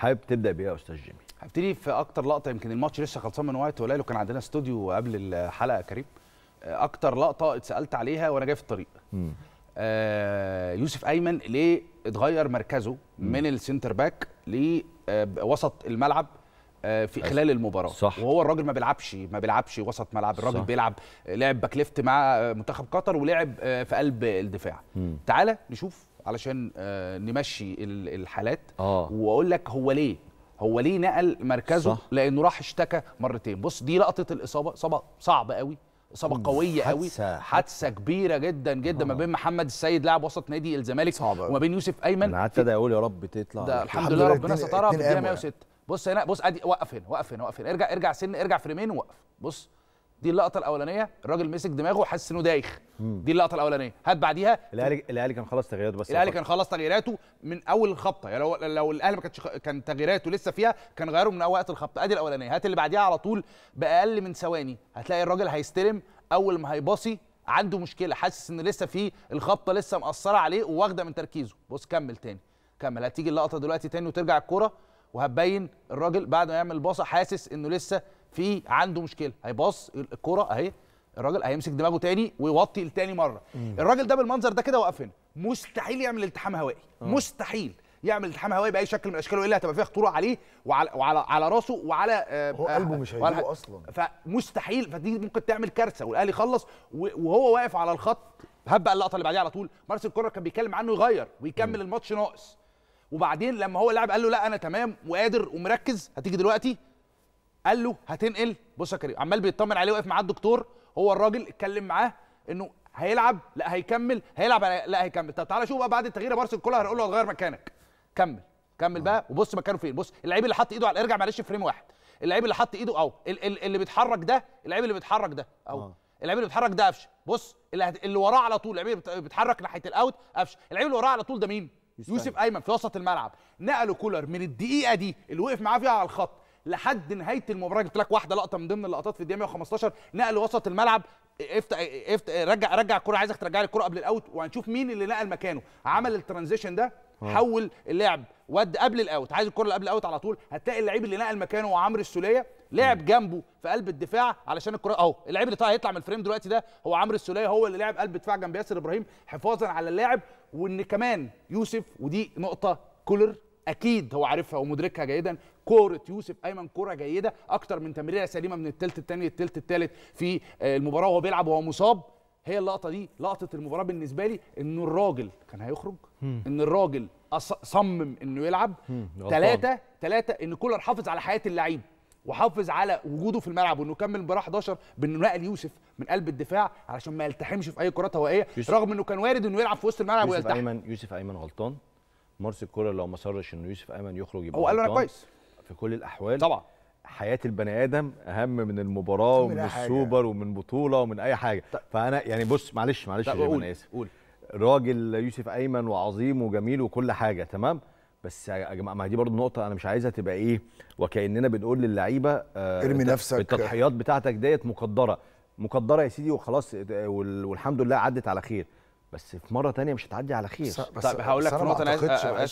حابب تبدا بيها يا استاذ جيمي؟ هبتدي في اكتر لقطه يمكن الماتش لسه خلصان من وقت قليل وكان عندنا استوديو قبل الحلقه كريم آه، اكتر لقطه اتسالت عليها وانا جاي في الطريق آه يوسف ايمن ليه اتغير مركزه مم. من السنتر باك لوسط آه الملعب آه، في أيوة. خلال المباراه صح. وهو الراجل ما بيلعبش ما بيلعبش وسط ملعب الراجل صح. بيلعب آه، لعب باك ليفت مع منتخب قطر ولعب في قلب الدفاع تعالى نشوف علشان آه، نمشي الحالات آه. واقول لك هو ليه هو ليه نقل مركزه صح. لانه راح اشتكى مرتين بص دي لقطه الاصابه اصابه صعبه قوي اصابه قويه قوي حادثه حادثه كبيره جدا جدا آه. ما بين محمد السيد لاعب وسط نادي الزمالك صعبة. وما بين يوسف ايمن انا قعدت اقول يا رب تطلع ده الحمد لله ربنا سترها في الدقيقه 106 بص هنا بص ادي وقف هنا وقف هنا وقف هنا ارجع ارجع سن ارجع فريمين ووقف بص دي اللقطه الاولانيه الراجل مسك دماغه وحس انه دايخ دي اللقطه الاولانيه هات بعديها الاهلي الاهلي كان خلاص تغييراته بس الاهلي كان خلاص تغييراته من اول الخبطه يعني لو لو الاهلي ما كانش كان تغييراته لسه فيها كان غيره من وقت الخبطه ادي الاولانيه هات اللي بعديها على طول باقل من ثواني هتلاقي الراجل هيستلم اول ما هيباصي عنده مشكله حاسس ان لسه في الخبطه لسه مأثره عليه وواخده من تركيزه بص كمل تاني كمل هتيجي اللقطه دلوقتي تاني وترجع الكوره وهتبين الراجل بعد ما يعمل الباصه حاسس انه لسه في عنده مشكله هيباص الكره اهي الراجل هيمسك دماغه تاني ويوطي لتاني مره مم. الراجل ده بالمنظر ده كده واقف هنا مستحيل يعمل التحام هوائي آه. مستحيل يعمل التحام هوائي باي شكل من الاشكال والا هتبقى فيها خطوره عليه وعلى وعلى على راسه وعلى آه هو آه، قلبه مش هيجيبه اصلا فمستحيل فدي ممكن تعمل كارثه والاهلي خلص وهو واقف على الخط بقى اللقطه اللي بعديها على طول مارسيل كولر كان بيتكلم عنه يغير ويكمل مم. الماتش ناقص وبعدين لما هو اللاعب قال له لا انا تمام وقادر ومركز هتيجي دلوقتي قال له هتنقل بص يا كريم عمال بيطمن عليه واقف معاه الدكتور هو الراجل اتكلم معاه انه هيلعب لا هيكمل هيلعب لا هيكمل طب تعالى شوف بقى بعد التغيير بارسل الكل هنقول له هتغير مكانك كمل كمل بقى وبص مكانه فين بص اللعيب اللي حط ايده على ارجع معلش فريم واحد اللعيب اللي حط ايده اهو اللي بيتحرك ده اللعيب اللي بيتحرك ده اهو اللعيب اللي بيتحرك ده قفشه بص اللي, اللي وراه على طول اللعيب اللي بيتحرك ناحيه الاوت قفشه اللعيب اللي وراه على طول ده مين يوسف ايمن في وسط الملعب نقلوا كولر من الدقيقه دي اللي وقف معاه فيها على الخط لحد نهايه المباراه جبت لك واحده لقطه من ضمن اللقطات في الدقيقه 115 نقل وسط الملعب افتح افت... رجع رجع الكره عايزك ترجع لي الكره قبل الاوت وهنشوف مين اللي نقل مكانه عمل الترانزيشن ده آه. حول اللعب ود قبل الاوت عايز الكره اللي قبل الاوت على طول هتلاقي اللعيب اللي نقل مكانه هو عمرو السوليه لعب جنبه في قلب الدفاع علشان الكره اهو اللعيب اللي طالع هيطلع من الفريم دلوقتي ده هو عمرو السوليه هو اللي لعب قلب دفاع جنب ياسر ابراهيم حفاظا على اللاعب وان كمان يوسف ودي نقطه كولر اكيد هو عارفها ومدركها جيدا كوره يوسف ايمن كوره جيده اكتر من تمريره سليمه من الثلث الثاني للثلث الثالث في آه، المباراه وهو بيلعب وهو مصاب هي اللقطه دي لقطه المباراه بالنسبه لي ان الراجل كان هيخرج ان الراجل صمم انه يلعب ثلاثه ثلاثه ان كولر حافظ على حياه اللعيب وحافظ على وجوده في الملعب وانه كمل مباراه 11 بانه نقل يوسف من قلب الدفاع علشان ما يلتحمش في اي كرات هوائيه رغم انه كان وارد انه يلعب في وسط الملعب يوسف ويلتحم ايمن يوسف ايمن غلطان مرسي الكرة لو ما صرش انه يوسف ايمن يخرج يبقى هو قال انا كويس في كل الاحوال طبعا حياه البني ادم اهم من المباراه ومن السوبر ومن بطوله ومن اي حاجه طب. فانا يعني بص معلش معلش يا انا اسف قول راجل يوسف ايمن وعظيم وجميل وكل حاجه تمام بس يا جماعه ما دي برضه نقطه انا مش عايزها تبقى ايه وكاننا بنقول للعيبه آه ارمي نفسك التضحيات بتاعتك ديت مقدره مقدره يا سيدي وخلاص آه، والحمد لله عدت على خير بس في مره تانية مش هتعدي على خير بس طب هقول لك نقطه انا عايز